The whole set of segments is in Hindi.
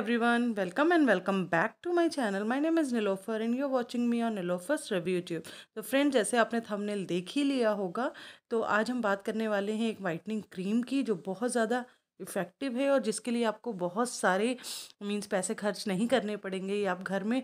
welcome and welcome back to to channel channel name is is and you are watching me on Nilofer's review tube तो फ्रेंड जैसे आपने थंबनेल देख ही लिया होगा तो आज हम बात करने वाले हैं एक वाइटनिंग क्रीम की जो बहुत ज़्यादा इफ़ेक्टिव है और जिसके लिए आपको बहुत सारे मीन्स पैसे खर्च नहीं करने पड़ेंगे ये आप घर में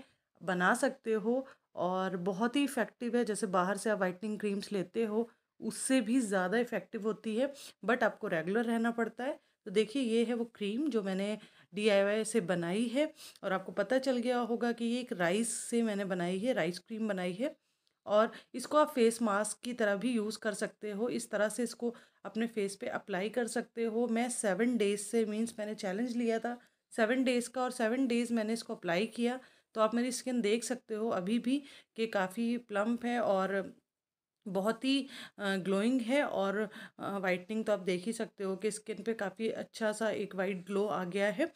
बना सकते हो और बहुत ही इफ़ेक्टिव है जैसे बाहर से आप वाइटनिंग क्रीम्स लेते हो उससे भी ज़्यादा इफ़ेक्टिव होती है बट आपको रेगुलर रहना पड़ता है तो देखिए ये है वो क्रीम जो मैंने डी से बनाई है और आपको पता चल गया होगा कि ये एक राइस से मैंने बनाई है राइस क्रीम बनाई है और इसको आप फेस मास्क की तरह भी यूज़ कर सकते हो इस तरह से इसको अपने फेस पे अप्लाई कर सकते हो मैं सेवन डेज़ से मींस मैंने चैलेंज लिया था सेवन डेज़ का और सेवन डेज़ मैंने इसको अप्लाई किया तो आप मेरी स्किन देख सकते हो अभी भी कि काफ़ी प्लम्प है और बहुत ही ग्लोइंग है और वाइटनिंग तो आप देख ही सकते हो कि स्किन पे काफ़ी अच्छा सा एक वाइट ग्लो आ गया है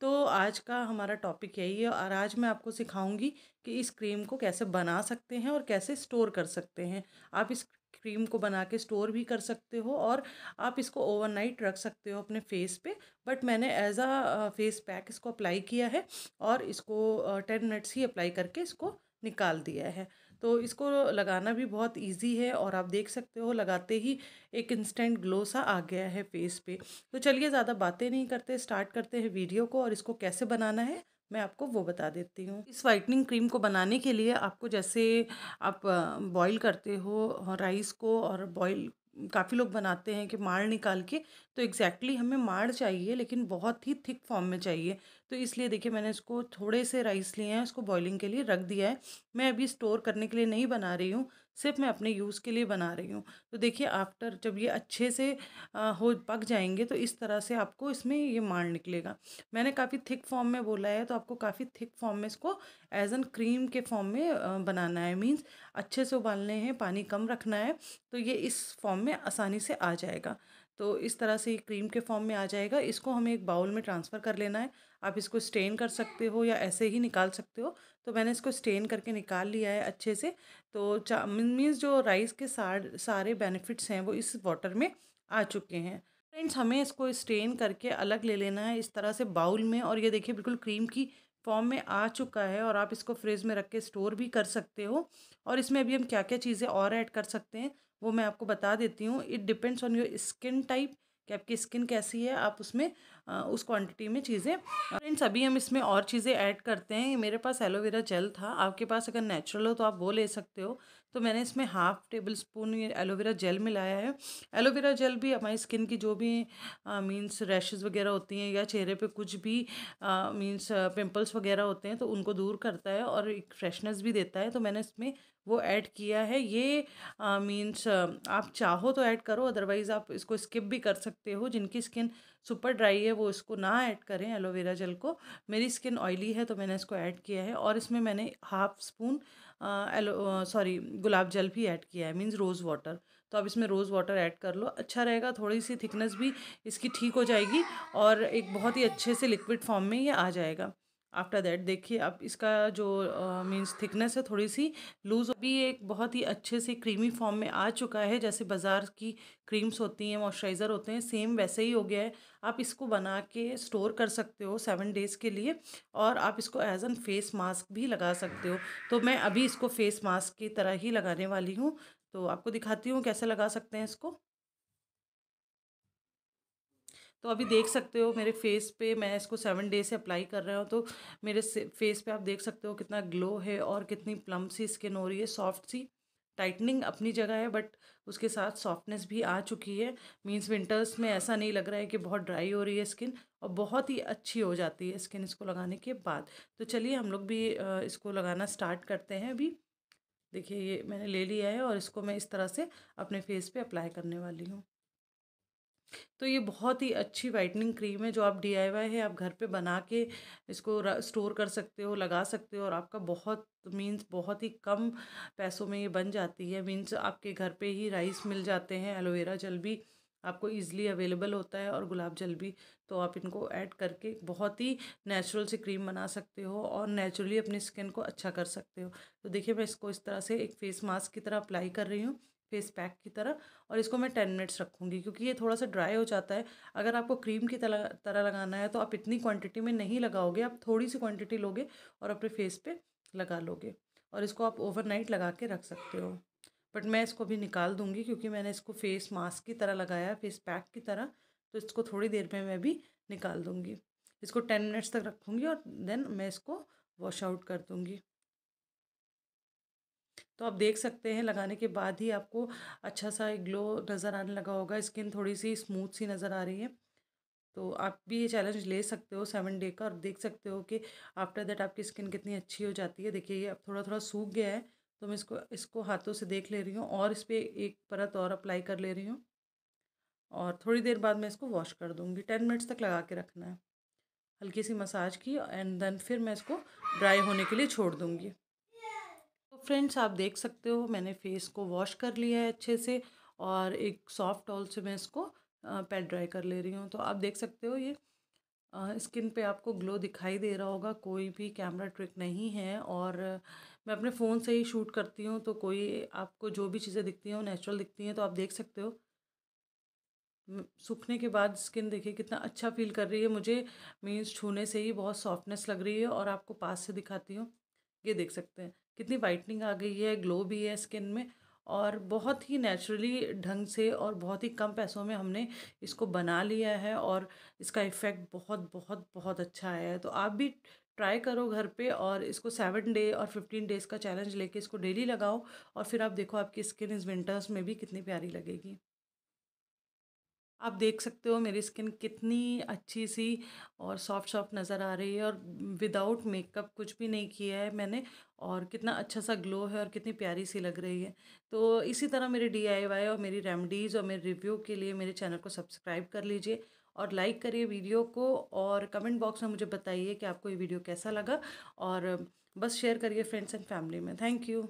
तो आज का हमारा टॉपिक यही है और आज मैं आपको सिखाऊंगी कि इस क्रीम को कैसे बना सकते हैं और कैसे स्टोर कर सकते हैं आप इस क्रीम को बना के स्टोर भी कर सकते हो और आप इसको ओवरनाइट रख सकते हो अपने फेस पे बट मैंने एज आ फेस पैक इसको अप्लाई किया है और इसको टेन मिनट्स ही अप्लाई करके इसको निकाल दिया है तो इसको लगाना भी बहुत इजी है और आप देख सकते हो लगाते ही एक इंस्टेंट ग्लो सा आ गया है फेस पे तो चलिए ज़्यादा बातें नहीं करते स्टार्ट करते हैं वीडियो को और इसको कैसे बनाना है मैं आपको वो बता देती हूँ इस वाइटनिंग क्रीम को बनाने के लिए आपको जैसे आप बॉईल करते हो राइस को और बॉईल काफ़ी लोग बनाते हैं कि माड़ निकाल के तो एग्जैक्टली exactly हमें माड़ चाहिए लेकिन बहुत ही थिक फॉर्म में चाहिए तो इसलिए देखिए मैंने इसको थोड़े से राइस लिए हैं उसको बॉइलिंग के लिए रख दिया है मैं अभी स्टोर करने के लिए नहीं बना रही हूँ सिर्फ मैं अपने यूज़ के लिए बना रही हूँ तो देखिए आफ्टर जब ये अच्छे से आ, हो पक जाएंगे तो इस तरह से आपको इसमें ये मार निकलेगा मैंने काफ़ी थिक फॉर्म में बोला है तो आपको काफ़ी थिक फॉर्म में इसको एज एन क्रीम के फॉर्म में बनाना है मीन्स अच्छे से उबालने हैं पानी कम रखना है तो ये इस फॉर्म में आसानी से आ जाएगा तो इस तरह से ये क्रीम के फॉर्म में आ जाएगा इसको हमें एक बाउल में ट्रांसफ़र कर लेना है आप इसको स्टेन कर सकते हो या ऐसे ही निकाल सकते हो तो मैंने इसको स्टेन करके निकाल लिया है अच्छे से तो चा मीन्स जो राइस के सार, सारे बेनिफिट्स हैं वो इस वाटर में आ चुके हैं फ्रेंड्स हमें इसको स्टेन करके अलग ले लेना है इस तरह से बाउल में और ये देखिए बिल्कुल क्रीम की फॉर्म में आ चुका है और आप इसको फ्रिज में रख के स्टोर भी कर सकते हो और इसमें अभी हम क्या क्या चीज़ें और ऐड कर सकते हैं वो मैं आपको बता देती हूँ it depends on your skin type कि आपकी स्किन कैसी है आप उसमें आ, उस क्वांटिटी में चीज़ें फ्रेंड्स अभी हम इसमें और चीज़ें ऐड करते हैं मेरे पास एलोवेरा जेल था आपके पास अगर नेचुरल हो तो आप वो ले सकते हो तो मैंने इसमें हाफ़ टेबल स्पून ये एलोवेरा जेल मिलाया है एलोवेरा जेल भी हमारी स्किन की जो भी मीन्स रैशेज़ वगैरह होती हैं या चेहरे पे कुछ भी मीन्स पिंपल्स वगैरह होते हैं तो उनको दूर करता है और एक फ्रेशनेस भी देता है तो मैंने इसमें वो ऐड किया है ये मीन्स आप चाहो तो ऐड करो अदरवाइज़ आप इसको स्किप भी कर सकते हो जिनकी स्किन सुपर ड्राई है वो इसको ना ऐड करें एलोवेरा जेल को मेरी स्किन ऑयली है तो मैंने इसको ऐड किया है और इसमें मैंने हाफ स्पून एलो सॉरी गुलाब जल भी ऐड किया है मीन्स रोज़ वाटर तो अब इसमें रोज़ वाटर ऐड कर लो अच्छा रहेगा थोड़ी सी थिकनेस भी इसकी ठीक हो जाएगी और एक बहुत ही अच्छे से लिक्विड फॉर्म में ये आ जाएगा आफ्टर दैट देखिए अब इसका जो मीन्स uh, थिकनेस है थोड़ी सी लूज़ अभी एक बहुत ही अच्छे से क्रीमी फॉर्म में आ चुका है जैसे बाज़ार की क्रीम्स होती हैं मॉइस्चराइज़र होते हैं सेम वैसे ही हो गया है आप इसको बना के स्टोर कर सकते हो सेवन डेज़ के लिए और आप इसको एज एन फेस मास्क भी लगा सकते हो तो मैं अभी इसको फेस मास्क की तरह ही लगाने वाली हूँ तो आपको दिखाती हूँ कैसे लगा सकते हैं इसको तो अभी देख सकते हो मेरे फेस पे मैं इसको सेवन डे से अप्लाई कर रहा हूँ तो मेरे फेस पे आप देख सकते हो कितना ग्लो है और कितनी प्लम सी स्किन हो रही है सॉफ्ट सी टाइटनिंग अपनी जगह है बट उसके साथ सॉफ्टनेस भी आ चुकी है मीन्स विंटर्स में ऐसा नहीं लग रहा है कि बहुत ड्राई हो रही है स्किन और बहुत ही अच्छी हो जाती है स्किन इसको लगाने के बाद तो चलिए हम लोग भी इसको लगाना स्टार्ट करते हैं अभी देखिए ये मैंने ले लिया है और इसको मैं इस तरह से अपने फेस पे अप्लाई करने वाली हूँ तो ये बहुत ही अच्छी वाइटनिंग क्रीम है जो आप डी है आप घर पे बना के इसको स्टोर कर सकते हो लगा सकते हो और आपका बहुत मीन्स बहुत ही कम पैसों में ये बन जाती है मीन्स आपके घर पे ही राइस मिल जाते हैं एलोवेरा जल भी आपको ईज़िली अवेलेबल होता है और गुलाब जल भी तो आप इनको ऐड करके बहुत ही नेचुरल से क्रीम बना सकते हो और नेचुरली अपनी स्किन को अच्छा कर सकते हो तो देखिए मैं इसको इस तरह से एक फेस मास्क की तरह अप्लाई कर रही हूँ फेस पैक की तरह और इसको मैं टेन मिनट्स रखूँगी क्योंकि ये थोड़ा सा ड्राई हो जाता है अगर आपको क्रीम की तरह तरह लगाना है तो आप इतनी क्वांटिटी में नहीं लगाओगे आप थोड़ी सी क्वांटिटी लोगे और अपने फेस पे लगा लोगे और इसको आप ओवरनाइट लगा के रख सकते हो बट मैं इसको भी निकाल दूँगी क्योंकि मैंने इसको फेस मास्क की तरह लगाया फेस पैक की तरह तो इसको थोड़ी देर में मैं भी निकाल दूँगी इसको टेन मिनट्स तक रखूँगी और देन मैं इसको वॉश आउट कर दूँगी तो आप देख सकते हैं लगाने के बाद ही आपको अच्छा सा एक ग्लो नज़र आने लगा होगा स्किन थोड़ी सी स्मूथ सी नज़र आ रही है तो आप भी ये चैलेंज ले सकते हो सेवन डे का और देख सकते हो कि आफ्टर दैट आपकी स्किन कितनी अच्छी हो जाती है देखिए ये अब थोड़ा थोड़ा सूख गया है तो मैं इसको इसको हाथों से देख ले रही हूँ और इस पर एक परत और अप्लाई कर ले रही हूँ और थोड़ी देर बाद मैं इसको वॉश कर दूँगी टेन मिनट्स तक लगा के रखना है हल्की सी मसाज की एंड देन फिर मैं इसको ड्राई होने के लिए छोड़ दूँगी फ्रेंड्स आप देख सकते हो मैंने फेस को वॉश कर लिया है अच्छे से और एक सॉफ्ट टॉल से मैं इसको पैड ड्राई कर ले रही हूँ तो आप देख सकते हो ये स्किन पे आपको ग्लो दिखाई दे रहा होगा कोई भी कैमरा ट्रिक नहीं है और मैं अपने फ़ोन से ही शूट करती हूँ तो कोई आपको जो भी चीज़ें दिखती हैं वो नेचुरल दिखती हैं तो आप देख सकते हो सूखने के बाद स्किन देखिए कितना अच्छा फील कर रही है मुझे मीन्स छूने से ही बहुत सॉफ्टनेस लग रही है और आपको पास से दिखाती हूँ ये देख सकते हैं कितनी वाइटनिंग आ गई है ग्लो भी है स्किन में और बहुत ही नेचुरली ढंग से और बहुत ही कम पैसों में हमने इसको बना लिया है और इसका इफ़ेक्ट बहुत बहुत बहुत अच्छा आया है तो आप भी ट्राई करो घर पे और इसको सेवन डे और फिफ्टीन डेज़ का चैलेंज लेके इसको डेली लगाओ और फिर आप देखो आपकी स्किन इस विंटर्स में भी कितनी प्यारी लगेगी आप देख सकते हो मेरी स्किन कितनी अच्छी सी और सॉफ्ट सॉफ्ट नज़र आ रही है और विदाउट मेकअप कुछ भी नहीं किया है मैंने और कितना अच्छा सा ग्लो है और कितनी प्यारी सी लग रही है तो इसी तरह मेरे डी और मेरी रेमडीज़ और मेरे रिव्यू के लिए मेरे चैनल को सब्सक्राइब कर लीजिए और लाइक करिए वीडियो को और कमेंट बॉक्स में मुझे बताइए कि आपको ये वीडियो कैसा लगा और बस शेयर करिए फ्रेंड्स एंड फैमिली में थैंक यू